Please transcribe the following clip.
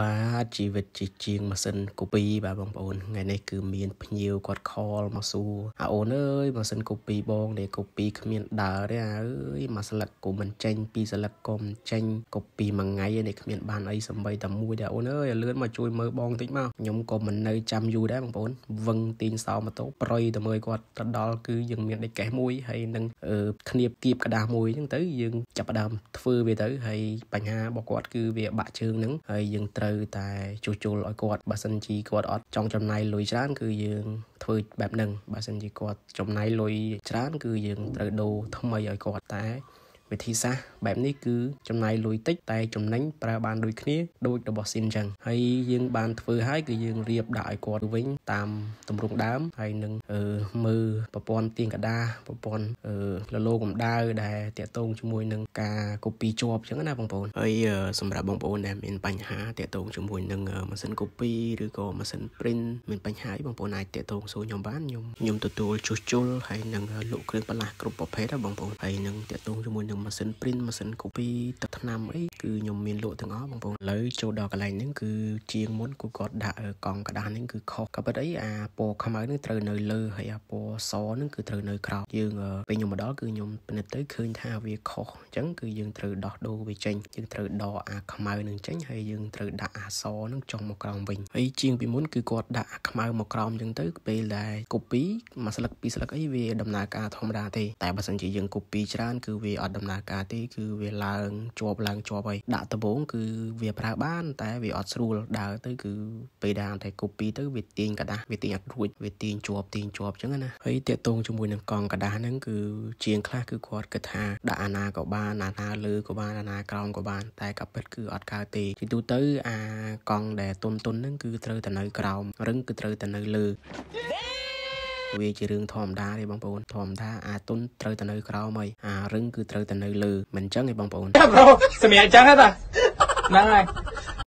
បាទជីវិតជាជាងម៉ាស៊ីនកូពីបាទបងប្អូនថ្ងៃនេះគឺមានភ្ញៀវគាត់ខលមកសួរអាអូនអើយម៉ាស៊ីនកូពីបងនេះកូពីគ្មានដើរទេអើយមួយស្លឹកក៏មិនចេញ ពីរស្លឹកក៏មិនចេញកូពីមួយថ្ងៃនេះគ្មានបានអីសំបីតែមួយទេអូនអើយលឿនមកជួយមើលបងតិចមកខ្ញុំក៏មិននៅចាំយូរដែរបងប្អូនវឹងទាញសោម៉ូតូប្រយទៅមើលគាត់ទៅដល់គឺយើងមានដេកកេះមួយហើយនឹងធៀបគៀបกระដាស់មួយអញ្ចឹងទៅយើងចាប់ផ្ដើមធ្វើវាទៅហើយបញ្ហារបស់គាត់គឺវាបាក់ជើងហ្នឹងហើយយើងត្រូវតែជួសជុលឲ្យគាត់បើសិនជាគាត់អត់ចង់ចំណាយលុយច្រើនគឺយើងធ្វើបែបហ្នឹងបើសិនជាគាត់ចំណាយលុយច្រើន គឺយើងត្រូវដូរថ្មីឲ្យគាត់តែវិធីសាស្ត្របែបនេះគឺចំណាយលុយតិចតែចំណេញប្រើបានដូចគ្នាដូចរបស់ស៊ីនចឹងហើយយើង បានធ្វើហើយគឺយើងរៀបដាក់ឲ្យគាត់វិញ តាមទម្រង់ដើមហើយនឹងមើលប្រព័ន្ធទៀងកដាប្រព័ន្ធលលោកម្ដៅដែលតាក់ទងជាមួយនឹងការ copy ជាប់ចឹងណាបងប្អូនហើយសម្រាប់បងប្អូនដែលមានបញ្ហាតាក់ទងជាមួយនឹងម៉ាស៊ីន copy ឬក៏ម៉ាស៊ីន print មានបញ្ហាអីបងប្អូនអាចតាក់ទងសួរខ្ញុំបានខ្ញុំខ្ញុំទទួលជួសជុលហើយនឹងលក់គ្រឿងបន្លាស់គ្រប់ប្រភេទណាបងប្អូនហើយនឹងតាក់ទងជាមួយនឹងម៉ាស៊ីន print ម៉ាស៊ីន copy ទឹកថ្នាំអីគឺខ្ញុំមានលក់ទាំងអស់បងប្អូនឥឡូវចូលដល់កន្លែងហ្នឹងគឺជាងមុនគឺគាត់ដាក់កង់กระดาษហ្នឹងគឺខុសក៏ប៉ុន្តែអាពណ៌ខ្មៅហ្នឹងត្រូវនៅលើហើយអាពណ៌សហ្នឹងគឺត្រូវនៅក្រោមយើងពេលខ្ញុំមកដល់គឺខ្ញុំពិនិត្យទៅឃើញថាវាខុសអញ្ចឹងគឺយើងត្រូវដោះដូរវាចេញយើងត្រូវដកអាខ្មៅហ្នឹងចេញហើយយើងត្រូវដាក់អាសហ្នឹងចុះមកក្រោមវិញហើយជាងពីមុនគឺគាត់ដាក់អាខ្មៅ មកក្រោមអញ្ចឹងទៅពេលដែល copy មួយស្លឹកពីរស្លឹកអីវាដំណើរការធម្មតាទេតែបើសិនជាយើង copy ច្រើនគឺវាអត់ដំណើរណើរការទេគឺវាឡើងជាប់ឡើងជាប់ហើយដាក់ដំបង គឺវាប្រើបាន តែវាអត់ស្រួលដើរទៅគឺពេលដែលតែ copy ទៅវាទាញกระดาษវាទាញអត់រួចវាទាញជាប់ទាញជាប់អញ្ចឹងណាហើយតាកតងជាមួយនឹងកងกระดาษហ្នឹងគឺជាងខ្លះគឺគាត់គិតថាដាក់អាណាក៏បានអាណាលើក៏បានអាណាក្រោមក៏បាន តែក៏ពិតគឺអត់កើតទេទីទូទៅ អាកងដែលទុនទុនហ្នឹងគឺត្រូវតែនៅក្រោមរឹងគឺត្រូវតែនៅលើ Yeah! វាជារឿងធម្មតាទេបងប្អូនធម្មតាអាទុនត្រូវតែនៅ ក្រោមហើយអារឹងគឺត្រូវតែនៅ លើមិនអញ្ចឹងទេបងប្អូនសម្រាប់អញ្ចឹងហ្នឹងហើយ